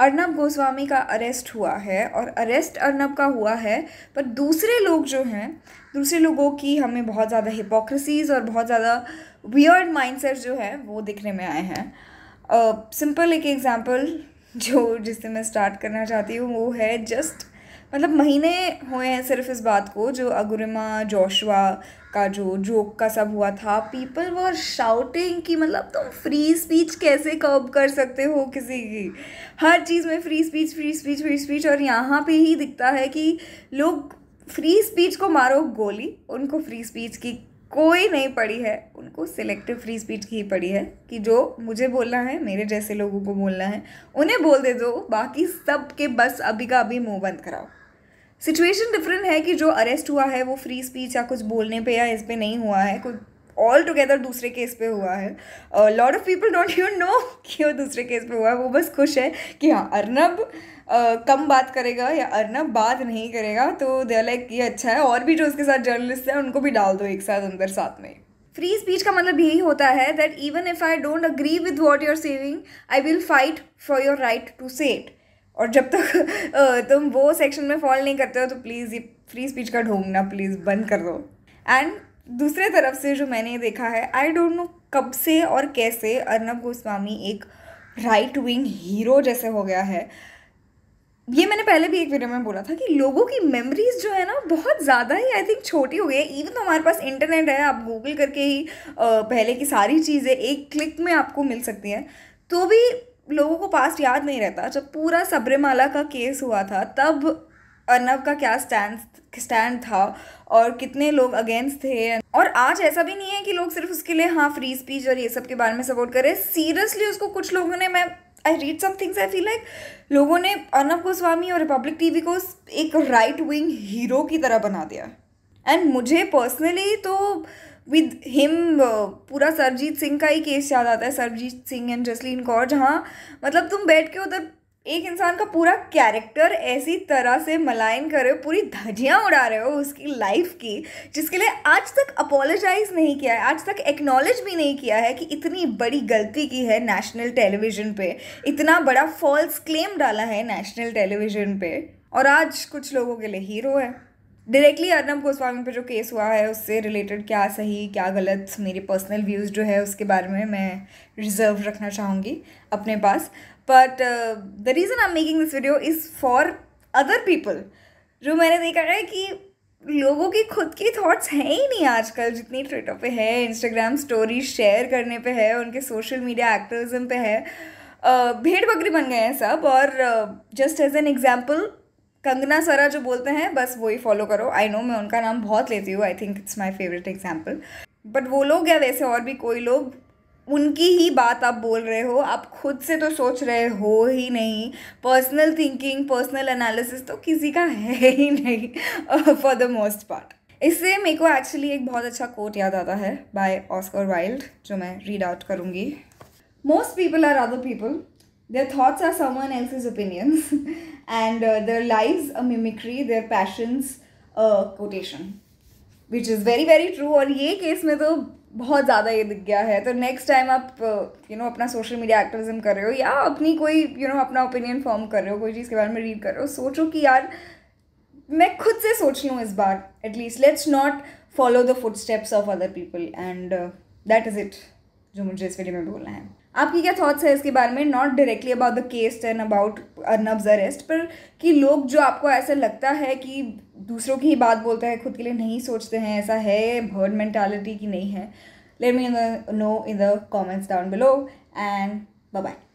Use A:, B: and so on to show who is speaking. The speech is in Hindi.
A: अर्नब गोस्वामी का अरेस्ट हुआ है और अरेस्ट अर्नब का हुआ है पर दूसरे लोग जो हैं दूसरे लोगों की हमें बहुत ज़्यादा हिपोक्रेसीज और बहुत ज़्यादा वियर्ड माइंड जो है वो दिखने में आए हैं सिंपल uh, एक एग्ज़ाम्पल जो जिससे मैं स्टार्ट करना चाहती हूँ वो है जस्ट मतलब महीने हुए हैं सिर्फ इस बात को जो अगुरमा जोशवा का जो जोक का सब हुआ था पीपल वर शाउटिंग कि मतलब तुम फ्री स्पीच कैसे कब कर सकते हो किसी की हर चीज़ में free speech free speech free speech और यहाँ पे ही दिखता है कि लोग फ्री स्पीच को मारो गोली उनको फ्री स्पीच की कोई नहीं पड़ी है उनको सिलेक्टिव फ्री स्पीच की ही पड़ी है कि जो मुझे बोलना है मेरे जैसे लोगों को बोलना है उन्हें बोल दे दो बाकी सब के बस अभी का अभी मुंह बंद कराओ सिचुएशन डिफरेंट है कि जो अरेस्ट हुआ है वो फ्री स्पीच या कुछ बोलने पे या इस पर नहीं हुआ है कुछ ऑल टुगेदर दूसरे केस पे हुआ है lot of people don't you know कि वो दूसरे केस पे हुआ है वो बस खुश है कि हाँ अर्नब uh, कम बात करेगा या अर्नब बात नहीं करेगा तो दे लाइक ये अच्छा है और भी जो उसके साथ जर्नलिस्ट हैं उनको भी डाल दो एक साथ अंदर साथ में फ्री स्पीच का मतलब यही होता है that even if I don't agree with what you're saying I will fight for your right to say it और जब तक तुम वो सेक्शन में फॉल नहीं करते हो तो प्लीज़ ये फ्री स्पीच का ढूंढना प्लीज़ बंद कर दो एंड दूसरे तरफ से जो मैंने देखा है आई डोंट नो कब से और कैसे अर्नब गोस्वामी एक राइट विंग हीरो जैसे हो गया है ये मैंने पहले भी एक वीडियो में बोला था कि लोगों की मेमोरीज जो है ना बहुत ज़्यादा ही आई थिंक छोटी हो गई है इवन तो हमारे पास इंटरनेट है आप गूगल करके ही पहले की सारी चीज़ें एक क्लिक में आपको मिल सकती हैं तो भी लोगों को पास्ट याद नहीं रहता जब पूरा सबरीमाला का केस हुआ था तब अर्नब का क्या स्टैंड स्टैंड था और कितने लोग अगेंस्ट थे और आज ऐसा भी नहीं है कि लोग सिर्फ उसके लिए हाँ फ्री स्पीच और ये सब के बारे में सपोर्ट करें सीरियसली उसको कुछ लोगों ने मैं I read some things I feel like लोगों ने अर्नब गोस्वामी और रिपब्लिक टीवी को एक राइट विंग हीरो की तरह बना दिया एंड मुझे पर्सनली तो विद हिम uh, पूरा सरजीत सिंह का ही केस याद आता है सरजीत सिंह एंड जसलीन कौर जहाँ मतलब तुम बैठ के उधर एक इंसान का पूरा कैरेक्टर ऐसी तरह से मलाइन कर रहे हो पूरी धजियाँ उड़ा रहे हो उसकी लाइफ की जिसके लिए आज तक अपोलोजाइज नहीं किया है आज तक एक्नॉलेज भी नहीं किया है कि इतनी बड़ी गलती की है नेशनल टेलीविज़न पे इतना बड़ा फॉल्स क्लेम डाला है नेशनल टेलीविज़न पे और आज कुछ लोगों के लिए हीरो है डायरेक्टली अर्नब गोस्वामी पे जो केस हुआ है उससे रिलेटेड क्या सही क्या गलत मेरे पर्सनल व्यूज़ जो है उसके बारे में मैं रिजर्व रखना चाहूँगी अपने पास but the reason I am making this video is for other people जो मैंने देखा है कि लोगों की खुद की थॉट्स हैं ही नहीं आजकल जितनी ट्विटर पे है इंस्टाग्राम स्टोरी शेयर करने पे है उनके सोशल मीडिया एक्टिविज्म पे है uh, भेड़ बकरी बन गए हैं सब और just as an example Kangana Sara जो बोलते हैं बस वही फॉलो करो आई नो मैं उनका नाम बहुत लेती हूँ I think it's my favourite example but वो लोग या वैसे और भी कोई लोग उनकी ही बात आप बोल रहे हो आप खुद से तो सोच रहे हो ही नहीं पर्सनल थिंकिंग पर्सनल एनालिसिस तो किसी का है ही नहीं फॉर द मोस्ट पार्ट इससे मेरे को एक्चुअली एक बहुत अच्छा कोट याद आता है बाय ऑस्कर वाइल्ड जो मैं रीड आउट करूँगी most people are other people Their thoughts are someone else's opinions, and uh, their lives a mimicry, their passions a quotation. Which is very very true. और ये केस में तो बहुत ज़्यादा ये दिख गया है तो नेक्स्ट टाइम आप यू uh, नो अपना सोशल मीडिया एक्टिविज्म कर रहे हो या अपनी कोई यू you नो know, अपना ओपिनियन फॉर्म कर रहे हो कोई चीज़ के बारे में रीड कर रहे हो सोचो कि यार मैं खुद से सोच लूँ इस बार at least let's not follow the footsteps of other people and that is it जो मुझे इस वीडियो में बोलना है आपकी क्या थॉट्स है इसके बारे में not directly about the case and about Arnab's arrest पर कि लोग जो आपको ऐसा लगता है कि दूसरों की ही बात बोलते हैं खुद के लिए नहीं सोचते हैं ऐसा है बर्ड मैंटालिटी की नहीं है let me know in the comments down below and bye bye